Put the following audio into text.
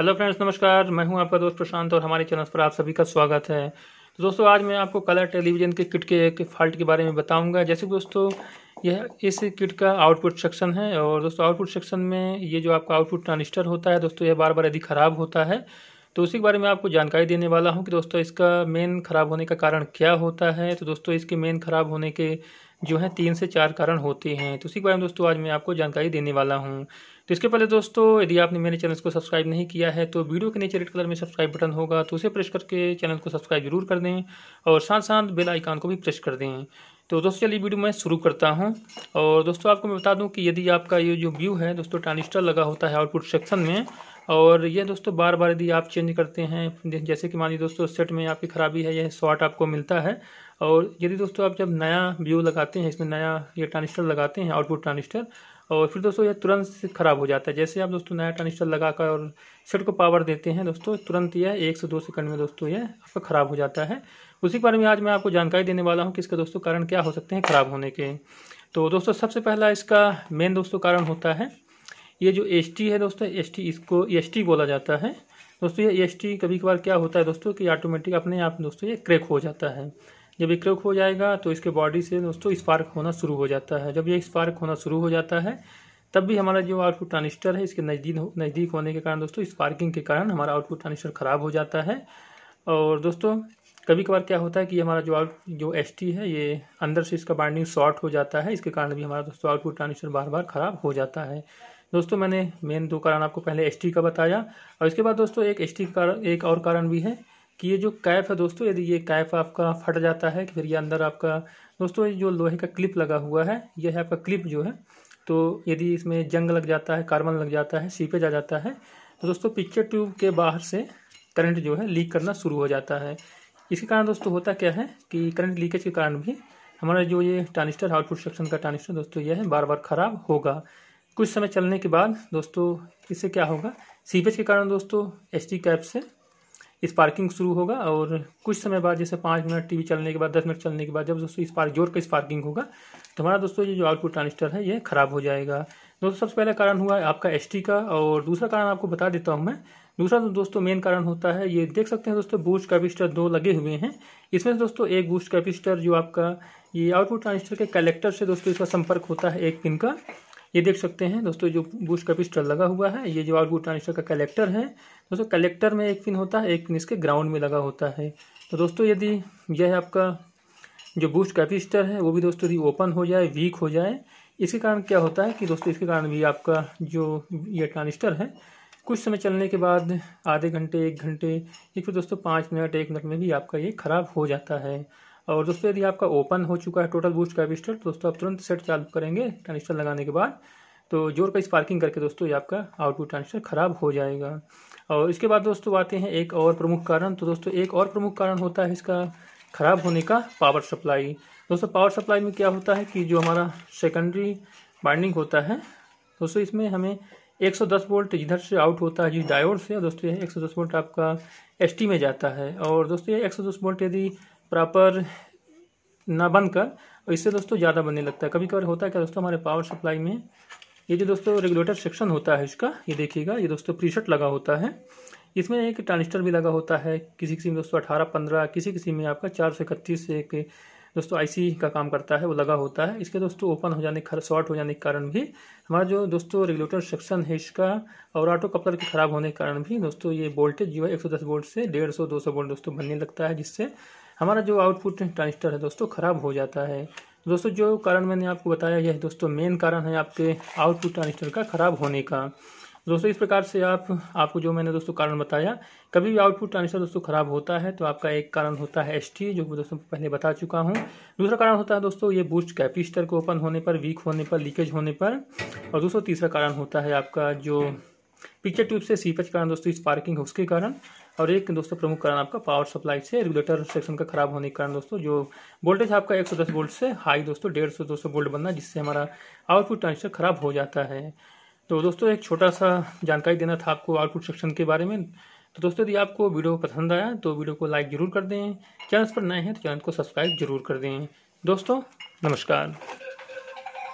hello friends नमस्कार मैं हूं आपका दोस्त प्रशांत और हमारे चैनल पर आप सभी का स्वागत है तो दोस्तों आज मैं आपको कलर टेलीविज़न के किट के एक फॉल्ट के बारे में बताऊंगा जैसे कि दोस्तों यह इस किट का आउटपुट सेक्शन है और दोस्तों आउटपुट सेक्शन में ये जो आपका आउटपुट ट्रांजिस्टर होता है दोस्तों यह बार बार यदि ख़राब होता है तो उसी के बारे में आपको जानकारी देने वाला हूँ कि दोस्तों इसका मेन ख़राब होने का कारण क्या होता है तो दोस्तों इसके मेन ख़राब होने के जो है तीन से चार कारण होते हैं तो उसी के बारे में दोस्तों आज मैं आपको जानकारी देने वाला हूँ तो इसके पहले दोस्तों यदि आपने मेरे चैनल को सब्सक्राइब नहीं किया है तो वीडियो के नीचे रेड कलर में सब्सक्राइब बटन होगा तो उसे प्रेस करके चैनल को सब्सक्राइब जरूर कर दें और साथ साथ बेल आइकान को भी प्रेस कर दें तो दोस्तों चलिए वीडियो मैं शुरू करता हूँ और दोस्तों आपको मैं बता दूँ कि यदि आपका ये जो व्यू है दोस्तों ट्रांजिस्टर लगा होता है आउटपुट सेक्शन में और यह दोस्तों बार बार यदि आप चेंज करते हैं जैसे कि मानिए दोस्तों सेट में आपकी ख़राबी है यह शॉर्ट आपको मिलता है और यदि दोस्तों आप जब नया व्यू लगाते हैं इसमें नया ये ट्रांजिस्टर लगाते हैं आउटपुट ट्रांजिस्टर और फिर दोस्तों यह तुरंत ख़राब हो जाता है जैसे आप दोस्तों नया ट्रांजिस्टर लगाकर और सेट को पावर देते हैं दोस्तों तुरंत यह एक से दो सेकंड में दोस्तों यह आपका ख़राब हो जाता है उसी के बारे में आज मैं आपको जानकारी देने वाला हूँ कि इसका दोस्तों कारण क्या हो सकते हैं ख़राब होने के तो दोस्तों सबसे पहला इसका मेन दोस्तों कारण होता है ये जो एस है दोस्तों एस इसको एस बोला जाता है दोस्तों ये एस कभी कभार क्या होता है दोस्तों कि ऑटोमेटिक अपने आप दोस्तों ये क्रैक हो जाता है जब ये क्रैक हो जाएगा तो इसके बॉडी से दोस्तों स्पार्क होना शुरू हो जाता है जब ये स्पार्क होना शुरू हो जाता है तब भी हमारा जो आउटपुट ट्रांजिस्टर है इसके नज़दीक नज़दीक होने के कारण दोस्तों स्पार्किंग के कारण हमारा आउटपुट ट्रांजिस्टर ख़राब हो जाता है और दोस्तों कभी कभार क्या होता है कि हमारा जो आउट जो एस है ये अंदर से इसका बाइंडिंग शॉर्ट हो जाता है इसके कारण भी हमारा दोस्तों आउटपुट ट्रांजिस्टर बार बार ख़राब हो जाता है दोस्तों मैंने मेन दो कारण आपको पहले एस का बताया और इसके बाद दोस्तों एक एस कारण एक और कारण भी है कि ये जो कैफ है दोस्तों यदि ये कैफ आपका फट जाता है फिर ये अंदर आपका दोस्तों ये जो लोहे का क्लिप लगा हुआ है यह है आपका क्लिप जो है तो यदि इसमें जंग लग जाता है कार्बन लग जाता है सीपेज आ जाता है तो दोस्तों पिक्चर ट्यूब के बाहर से करंट जो है लीक करना शुरू हो जाता है इसके कारण दोस्तों होता क्या है कि करंट लीकेज के कारण भी हमारा जो ये ट्रांजिस्टर आउटपुट सेक्शन का ट्रांजिस्टर दोस्तों यह है बार बार खराब होगा कुछ समय चलने के बाद दोस्तों इससे क्या होगा सीवेज के कारण दोस्तों एच कैप से स्पार्किंग शुरू होगा और कुछ समय बाद जैसे पाँच मिनट टीवी चलने के बाद दस मिनट चलने के बाद जब दोस्तों स्पार्क जोर का स्पार्किंग होगा तो हमारा दोस्तों ये जो आउटपुट ट्रांजिस्टर है ये खराब हो जाएगा दोस्तों सबसे पहला कारण हुआ है आपका एच का और दूसरा कारण आपको बता देता हूँ मैं दूसरा तो दोस्तों मेन कारण होता है ये देख सकते हैं दोस्तों बूस्ट कैपिस्टर दो लगे हुए हैं इसमें से दोस्तों एक बूस्ट कैपिस्टर जो आपका ये आउटपुट ट्रांजिस्टर के कलेक्टर से दोस्तों इसका संपर्क होता है एक पिन का ये देख सकते हैं दोस्तों जो बूस्ट कैपिस्टर लगा हुआ है ये जो आउटपुट ट्रांजिस्टर का कलेक्टर है दोस्तों कलेक्टर में एक पिन होता है एक पिन इसके ग्राउंड में लगा होता है तो दोस्तों यदि यह आपका जो बूस्ट कैपिस्टर है वो भी दोस्तों यदि ओपन हो जाए वीक हो जाए इसके कारण क्या होता है कि दोस्तों इसके कारण भी आपका जो ये ट्रांजिस्टर है कुछ समय चलने के बाद आधे घंटे एक घंटे या फिर दोस्तों पाँच मिनट एक मिनट में भी आपका ये ख़राब हो जाता है और दोस्तों यदि आपका ओपन हो चुका है टोटल बूस्ट कैपिस्टर तो दोस्तों आप तुरंत सेट चालू करेंगे ट्रांजिस्टर लगाने के बाद तो जोर का स्पार्किंग करके दोस्तों ये आपका आउटपुट ट्रांजिस्टर खराब हो जाएगा और इसके बाद दोस्तों आते हैं एक और प्रमुख कारण तो दोस्तों एक और प्रमुख कारण होता है इसका ख़राब होने का पावर सप्लाई दोस्तों पावर सप्लाई में क्या होता है कि जो हमारा सेकेंडरी बाइंडिंग होता है दोस्तों इसमें हमें 110 वोल्ट इधर से आउट होता है जिस डायोड से दोस्तों यह 110 वोल्ट आपका एसटी में जाता है और दोस्तों ये 110 वोल्ट यदि प्रॉपर ना कर इससे दोस्तों ज़्यादा बनने लगता है कभी कभार होता है क्या दोस्तों हमारे पावर सप्लाई में ये जो दोस्तों रेगुलेटर सेक्शन होता है इसका ये देखिएगा ये दोस्तों प्रीशर्ट लगा होता है इसमें एक ट्रांजिस्टर भी लगा होता है किसी किसी में दोस्तों अठारह पंद्रह किसी किसी में आपका चार सौ इकतीस एक दोस्तों आईसी का काम करता है वो लगा होता है इसके दोस्तों ओपन हो जाने शॉर्ट हो जाने के कारण भी हमारा जो दोस्तों रेगुलेटर सेक्शन है इसका और ऑटो कपलर के खराब होने के कारण भी दोस्तों ये वोल्टेज जो है एक दस वोल्ट से डेढ़ सौ दो सौ वोल्ट दोस्तों बनने लगता है जिससे हमारा जो आउटपुट ट्रांजिस्टर है दोस्तों ख़राब हो जाता है दोस्तों जो कारण मैंने आपको बताया यह दोस्तों मेन कारण है आपके आउटपुट ट्रांजिस्टर का ख़राब होने का दोस्तों इस प्रकार से आप आपको जो मैंने दोस्तों कारण बताया कभी भी आउटपुट ट्रांजिस्टर दोस्तों खराब होता है तो आपका एक कारण होता है एस जो दोस्तों पहले बता चुका हूँ दूसरा कारण होता है दोस्तों ये बूस्ट कैपिस्टर को ओपन होने पर वीक होने पर लीकेज होने पर और दोस्तों तीसरा कारण होता है आपका जो पिक्चर ट्यूब से सीपेज कारण दोस्तों इस पार्किंग है उसके कारण और एक दोस्तों प्रमुख कारण आपका पावर सप्लाई से रेगुलेटर सेक्शन का खराब होने के कारण दोस्तों जो वोल्टेज आपका 110 वोल्ट से हाई दोस्तों डेढ़ सौ दो सौ वोल्ट बनना जिससे हमारा आउटपुट ट्रांसफर खराब हो जाता है तो दोस्तों एक छोटा सा जानकारी देना था आपको आउटपुट सेक्शन के बारे में तो दोस्तों यदि आपको वीडियो पसंद आया तो वीडियो को लाइक जरूर कर दें चैनल पर नए हैं तो चैनल को सब्सक्राइब जरूर कर दें दोस्तों नमस्कार